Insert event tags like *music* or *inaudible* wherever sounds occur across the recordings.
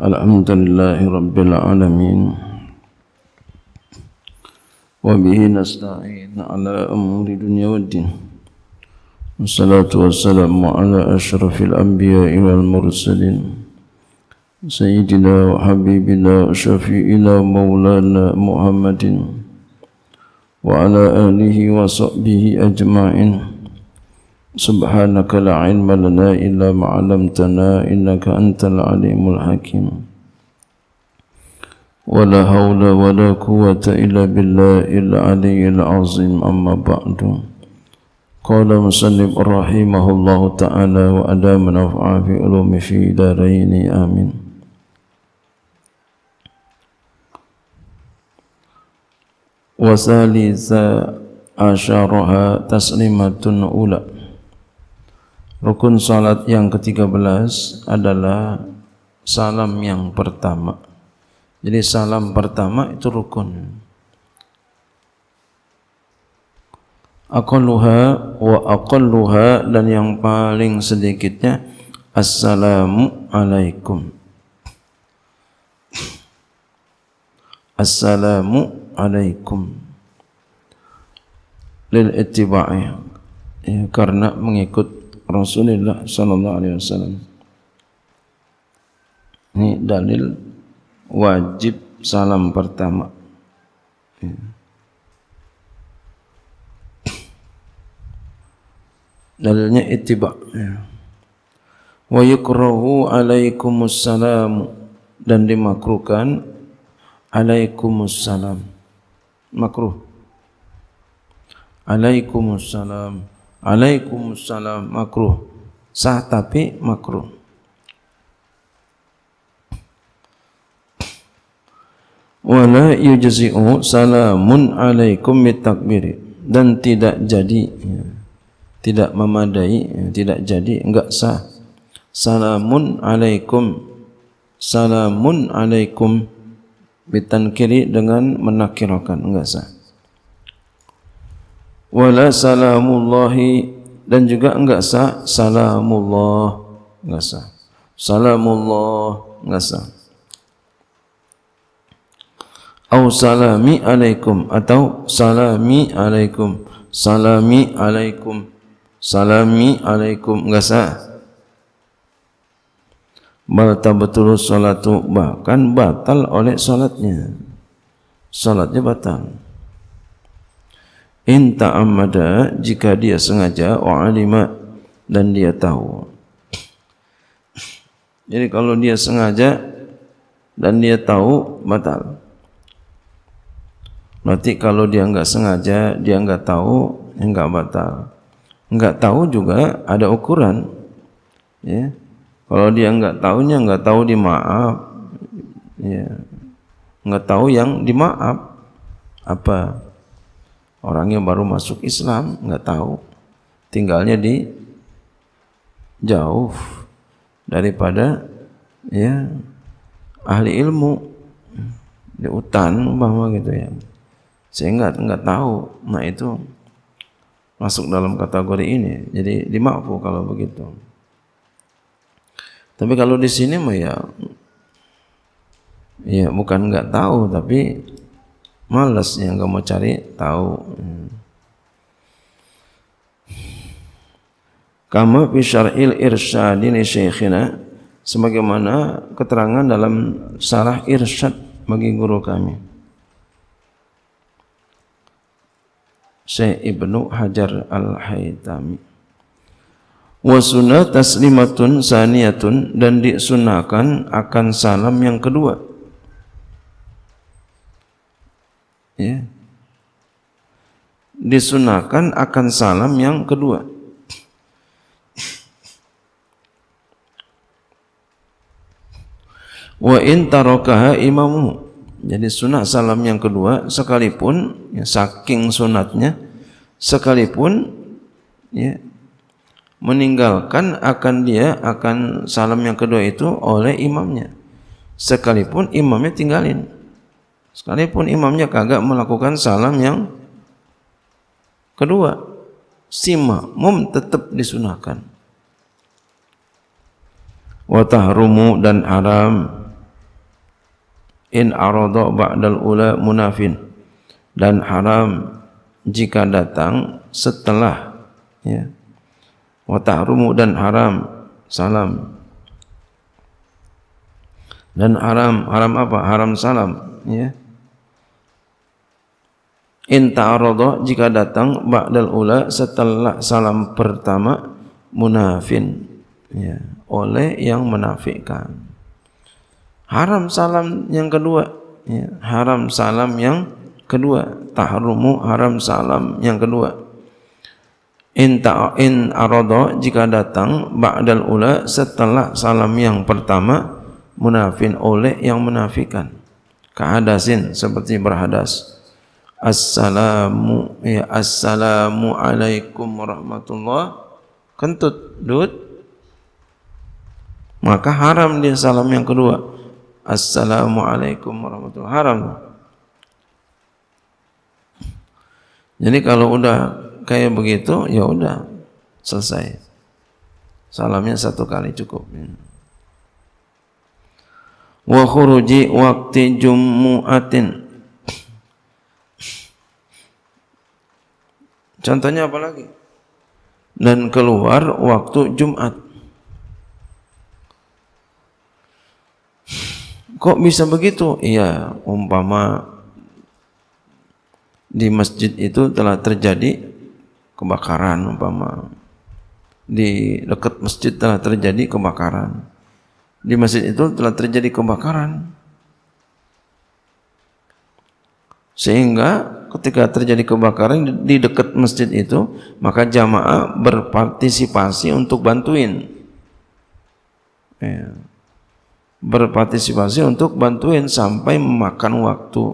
الحمد لله رب العالمين وبه نستعين على أمور الدنيا والدين والصلاة والسلام على أشرف الأنبياء والمرسلين سيدنا وحبيبنا وشفيئنا مولانا محمد وعلى آله وصحبه أجمعين سبحانك لا علم لنا إلا ما علمتنا إنك أنت العليم الحكيم ولا حول ولا قوة إلا بالله العلي العظيم أما بعد قال مسلم رحمه الله تعالى وأدام نفع في علوم في دارين آمين وثالث عشرها تسليمة أولى Rukun salat yang ke-13 adalah salam yang pertama. Jadi salam pertama itu rukun. Aqalluha wa aqalluha dan yang paling sedikitnya assalamu alaikum. Assalamu alaikum lil ittiba'i ya, karena mengikut Rasulullah sallallahu alaihi wasallam. Ini dalil wajib salam pertama. Dalilnya ittiba. Ya. Wa yukrahu alaikumus salam dan dimakruhkan alaikumus salam. Makruh. Alaikumus salam. Alaikumussalam makruh. Sah tapi makruh. Wala yujzi'u salamun alaikum mitakbir. Dan tidak jadi tidak memadai, tidak jadi enggak sah. Salamun alaikum salamun alaikum kiri dengan menakirakan enggak sah wala salamullahi dan juga enggak sah salamullah enggak sah salamullah enggak sah au salami alaikum atau salami alaikum salami alaikum salami alaikum enggak sah Mata betul salat bahkan batal oleh salatnya. Salatnya batal. in ta'ammada jika dia sengaja wa dan dia tahu jadi kalau dia sengaja dan dia tahu batal berarti kalau dia enggak sengaja dia enggak tahu enggak batal enggak tahu juga ada ukuran ya kalau dia enggak tahunya enggak tahu dimaaf, maaf ya enggak tahu yang dimaaf apa Orang yang baru masuk Islam nggak tahu, tinggalnya di jauh daripada ya ahli ilmu di hutan umpama gitu ya. Sehingga nggak tahu. Nah itu masuk dalam kategori ini. Jadi dimakfu kalau begitu. Tapi kalau di sini mah ya ya bukan nggak tahu tapi Malas yang mau cari tahu kama fi irsad ini syekhina sebagaimana keterangan dalam syarah irsad bagi guru kami Syekh Ibnu Hajar Al-Haytami Wasuna taslimatun saniyatun dan disunahkan akan salam yang kedua ya, disunahkan akan salam yang kedua. Wa in tarakaha imamu. Jadi sunat salam yang kedua sekalipun ya, saking sunatnya sekalipun ya, meninggalkan akan dia akan salam yang kedua itu oleh imamnya sekalipun imamnya tinggalin Sekalipun imamnya kagak melakukan salam yang kedua, si makmum tetap disunahkan. Wa tahrumu dan haram in arada ba'dal ula munafin dan haram jika datang setelah ya wa tahrumu dan haram salam dan haram haram apa haram salam ya Inta arodo jika datang ba'dal ula setelah salam pertama munafin ya, oleh yang menafikan. Haram salam yang kedua ya, haram salam yang kedua tahrumu haram salam yang kedua in in arodo jika datang ba'dal ula setelah salam yang pertama munafin oleh yang menafikan kehadasin seperti berhadas assalamu ya assalamu alaikum warahmatullah kentut dud maka haram dia salam yang kedua Assalamu alaikum warahmatullah haram jadi kalau udah kayak begitu ya udah selesai salamnya satu kali cukup ya. wa khuruji waqti jumu'atin Contohnya apa lagi? Dan keluar waktu Jumat. Kok bisa begitu? Iya, umpama di masjid itu telah terjadi kebakaran umpama di dekat masjid telah terjadi kebakaran. Di masjid itu telah terjadi kebakaran. Sehingga ketika terjadi kebakaran di dekat masjid itu maka jamaah berpartisipasi untuk bantuin ya. berpartisipasi untuk bantuin sampai memakan waktu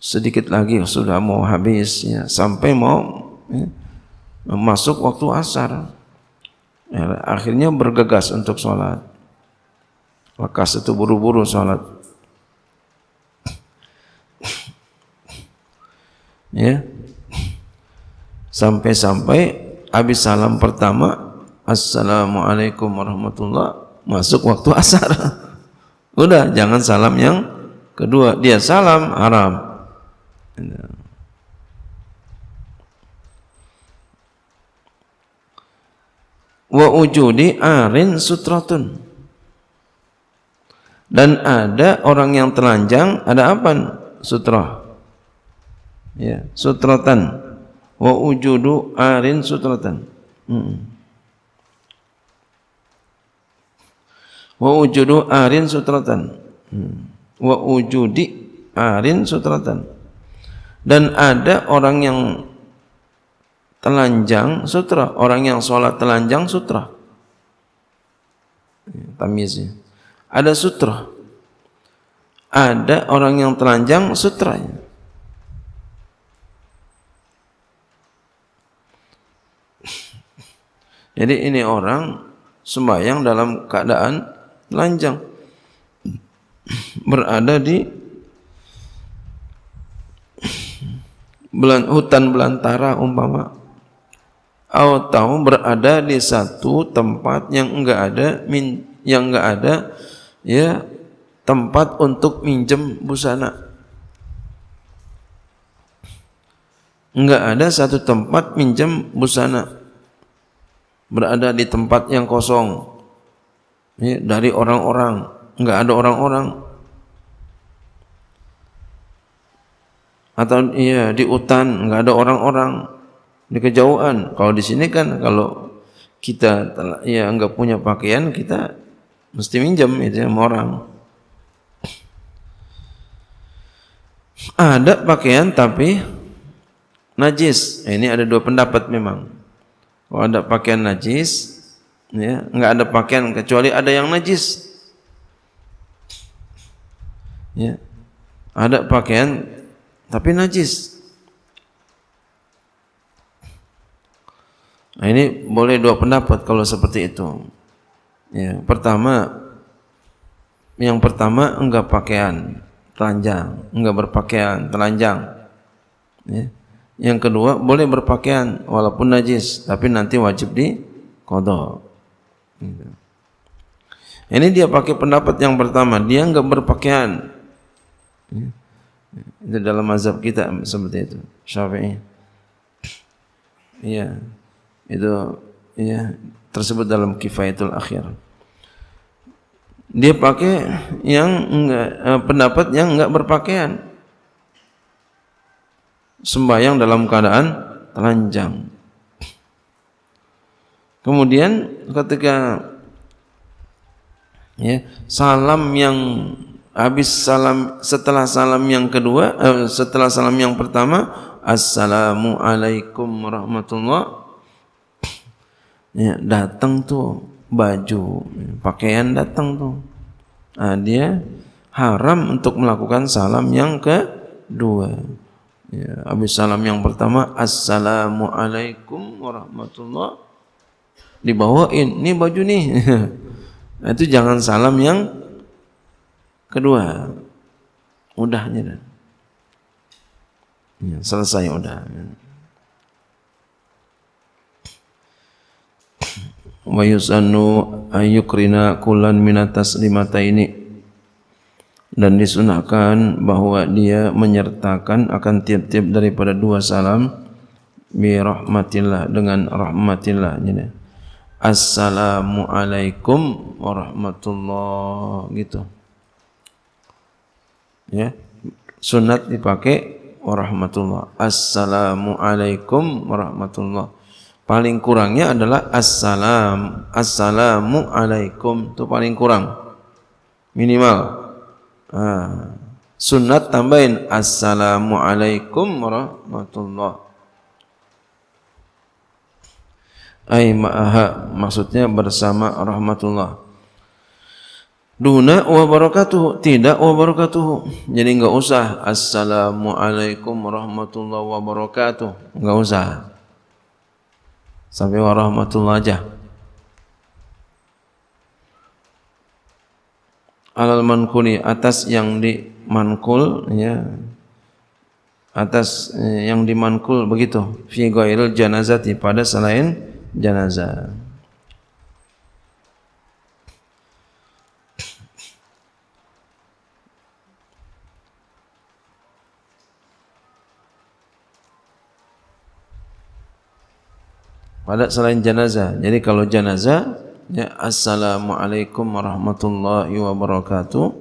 sedikit lagi sudah mau habis ya, sampai mau ya, masuk waktu asar ya, akhirnya bergegas untuk sholat lekas itu buru-buru sholat ya sampai-sampai habis salam pertama assalamualaikum warahmatullah masuk waktu asar *laughs* udah jangan salam yang kedua dia salam haram wa ujudi arin sutratun dan ada orang yang telanjang ada apa sutra ya sutratan wa ujudu arin sutratan hmm. wa ujudu arin sutratan hmm. wa ujudi arin sutratan dan ada orang yang telanjang sutra orang yang sholat telanjang sutra ya, tamizi ya. ada sutra ada orang yang telanjang sutra ya. Jadi ini orang sembahyang dalam keadaan lanjang Berada di hutan belantara umpama atau berada di satu tempat yang enggak ada min, yang enggak ada ya tempat untuk minjem busana. Enggak ada satu tempat minjem busana berada di tempat yang kosong ya, dari orang-orang enggak ada orang-orang atau iya di hutan enggak ada orang-orang di kejauhan kalau di sini kan kalau kita ya enggak punya pakaian kita mesti minjem itu sama orang ada pakaian tapi najis. Ini ada dua pendapat memang. Kalau oh, ada pakaian najis, ya, nggak ada pakaian kecuali ada yang najis. Ya. Ada pakaian tapi najis. Nah, ini boleh dua pendapat kalau seperti itu. Ya, pertama yang pertama enggak pakaian telanjang, enggak berpakaian telanjang. Ya. Yang kedua, boleh berpakaian walaupun najis, tapi nanti wajib di kodok. Gitu. Ini dia pakai pendapat yang pertama, dia enggak berpakaian. Itu dalam mazhab kita seperti itu, Syafi'i. Iya. Itu ya tersebut dalam kifayatul akhir. Dia pakai yang enggak, eh, pendapat yang enggak berpakaian sembahyang dalam keadaan telanjang. Kemudian ketika ya, salam yang habis salam setelah salam yang kedua eh, setelah salam yang pertama assalamu alaikum warahmatullah ya, datang tuh baju pakaian datang tuh nah, dia haram untuk melakukan salam yang kedua Ya, habis salam yang pertama Assalamualaikum warahmatullahi dibawain ini baju nih *laughs* nah, itu jangan salam yang kedua udahnya dah ya, selesai udah wa yusannu ayyukrina kullan minatas lima ini dan disunahkan bahwa dia menyertakan akan tiap-tiap daripada dua salam bi rahmatillah dengan rahmatillah ini assalamu alaikum warahmatullah gitu ya sunat dipakai warahmatullah assalamu alaikum warahmatullah paling kurangnya adalah assalam assalamu alaikum itu paling kurang minimal Ha. Sunat tambahin Assalamualaikum warahmatullah. Ay ma'aha Maksudnya bersama rahmatullah Duna wa barakatuh Tidak wa barakatuh Jadi enggak usah Assalamualaikum warahmatullahi wabarakatuh Enggak usah Sampai warahmatullah aja. alal mankuli atas yang dimankul ya atas eh, yang dimankul begitu fi ghairil janazati pada selain janazah pada selain jenazah. Jadi kalau jenazah ya assalamualaikum warahmatullahi wabarakatuh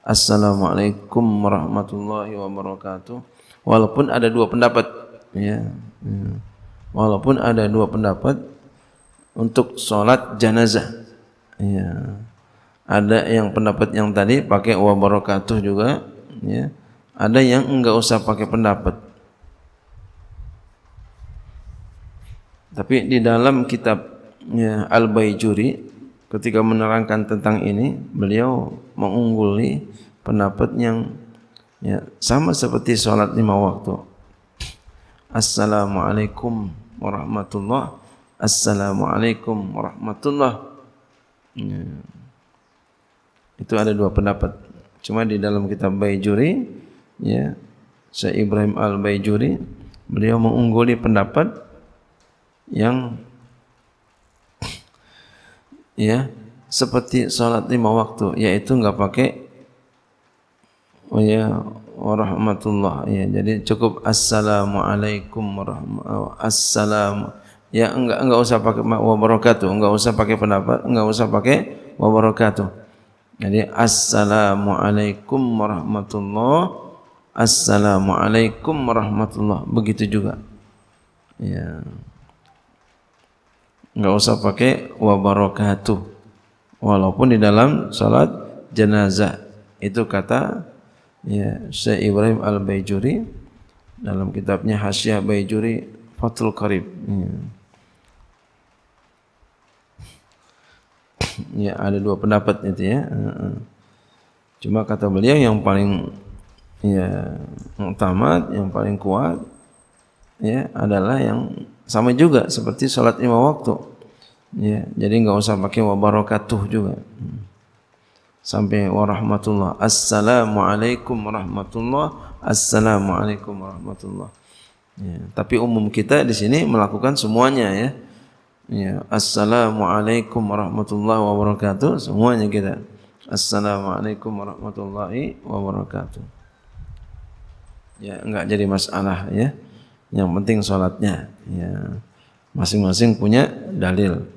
assalamualaikum warahmatullahi wabarakatuh walaupun ada dua pendapat ya, ya. walaupun ada dua pendapat untuk solat jenazah ya ada yang pendapat yang tadi pakai wabarakatuh juga ya ada yang enggak usah pakai pendapat tapi di dalam kitab ya, Al-Baijuri ketika menerangkan tentang ini beliau mengungguli pendapat yang ya, sama seperti sholat lima waktu Assalamualaikum warahmatullah Assalamualaikum warahmatullah ya. itu ada dua pendapat cuma di dalam kitab Baijuri ya Syekh Ibrahim Al-Baijuri beliau mengungguli pendapat yang ya seperti salat lima waktu yaitu enggak pakai oh ya warahmatullah ya jadi cukup assalamualaikum warahmatullah assalam ya enggak enggak usah pakai wa barakatuh enggak usah pakai pendapat enggak usah pakai wa barakatuh jadi assalamualaikum warahmatullah assalamualaikum warahmatullah begitu juga ya nggak usah pakai wa walaupun di dalam salat jenazah itu kata ya Syekh Ibrahim Al Baijuri dalam kitabnya Hasyiah Baijuri Fathul Karib ya. ya ada dua pendapat itu ya cuma kata beliau yang paling ya utama yang paling kuat ya adalah yang sama juga seperti sholat lima waktu ya jadi nggak usah pakai wabarakatuh juga sampai warahmatullah assalamualaikum warahmatullah assalamualaikum warahmatullah ya, tapi umum kita di sini melakukan semuanya ya ya assalamualaikum warahmatullahi wabarakatuh semuanya kita assalamualaikum warahmatullahi wabarakatuh ya enggak jadi masalah ya yang penting sholatnya. Ya. Masing-masing punya dalil.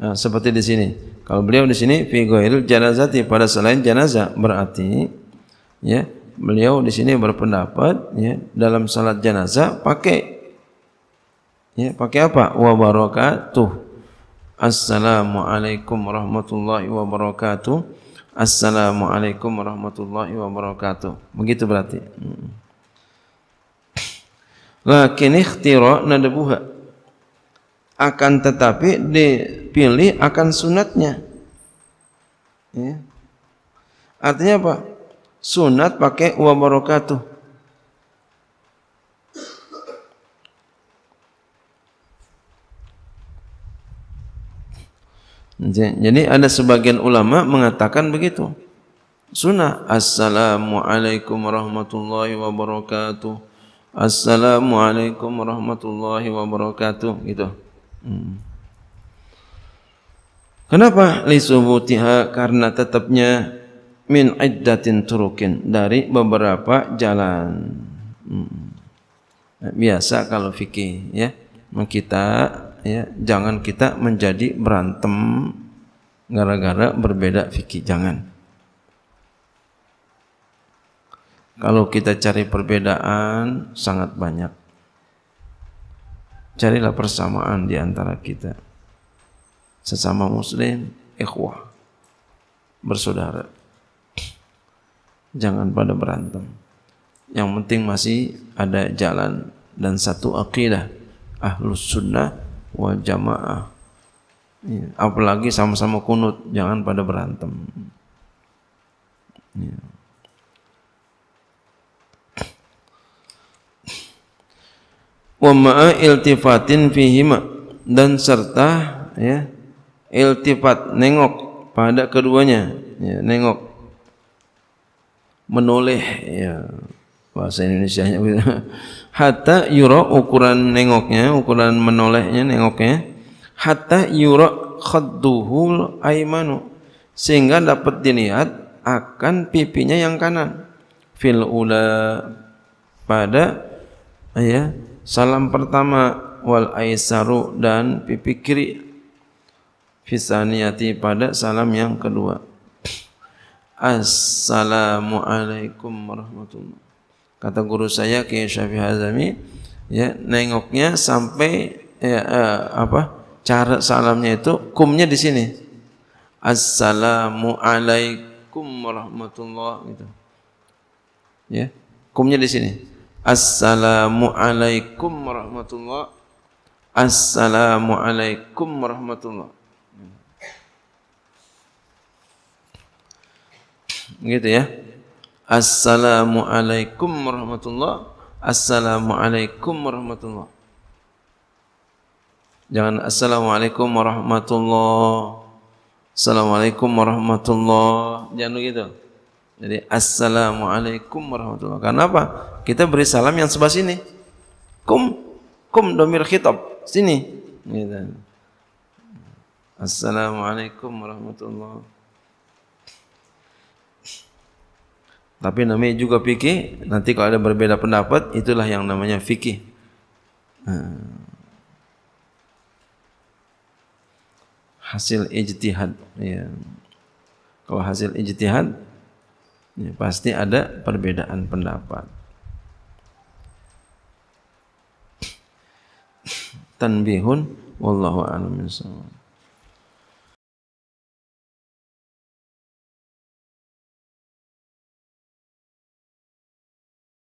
Nah, seperti di sini. Kalau beliau di sini Jana Zati. pada selain jenazah berarti ya beliau di sini berpendapat ya dalam salat jenazah pakai ya pakai apa wa barakatuh assalamualaikum warahmatullahi wabarakatuh Assalamualaikum warahmatullahi wabarakatuh. Begitu berarti. Hmm. Lakin ikhtira nadabuha. Akan tetapi dipilih akan sunatnya. Ya. Artinya apa? Sunat pakai wabarakatuh. Jadi ada sebagian ulama mengatakan begitu. Sunnah. Assalamualaikum warahmatullahi wabarakatuh. Assalamualaikum warahmatullahi wabarakatuh. Itu. Hmm. Kenapa lisubutiha karena tetapnya min iddatin turukin dari beberapa jalan. Hmm. Biasa kalau fikir, ya. Kita ya jangan kita menjadi berantem gara-gara berbeda fikih jangan kalau kita cari perbedaan sangat banyak carilah persamaan di antara kita sesama muslim ikhwah bersaudara jangan pada berantem yang penting masih ada jalan dan satu akidah ahlus sunnah wa jamaah. Iya. Apalagi sama-sama kunut, jangan pada berantem. Ya. Wa ma'a iltifatin fihima dan serta ya iltifat nengok pada keduanya ya, nengok menoleh ya bahasa Indonesia *laughs* hatta yura ukuran nengoknya ukuran menolehnya nengoknya hatta yura khadduhul aimanu sehingga dapat dilihat akan pipinya yang kanan fil ula pada ya salam pertama wal aisaru dan pipi kiri fisaniyati pada salam yang kedua *sniffs* assalamualaikum warahmatullahi Kata guru saya Kiai Syafi'i Hazami, ya nengoknya sampai ya, eh, apa? Cara salamnya itu kumnya di sini. Assalamu alaikum warahmatullah gitu. Ya, kumnya di sini. Assalamu alaikum warahmatullah. Assalamu alaikum warahmatullah. Gitu ya. Assalamualaikum warahmatullahi Assalamualaikum warahmatullahi Jangan Assalamualaikum warahmatullahi Assalamualaikum warahmatullahi Jangan begitu Jadi Assalamualaikum warahmatullahi Kenapa? Kita beri salam yang sebelah sini Kum Kum domir khitab Sini gitu. Assalamualaikum warahmatullahi Tapi namanya juga fikih. Nanti kalau ada berbeda pendapat, itulah yang namanya fikih. Hasil ijtihad. Ya. Kalau hasil ijtihad, ya pasti ada perbedaan pendapat. Tanbihun, wallahu a'lam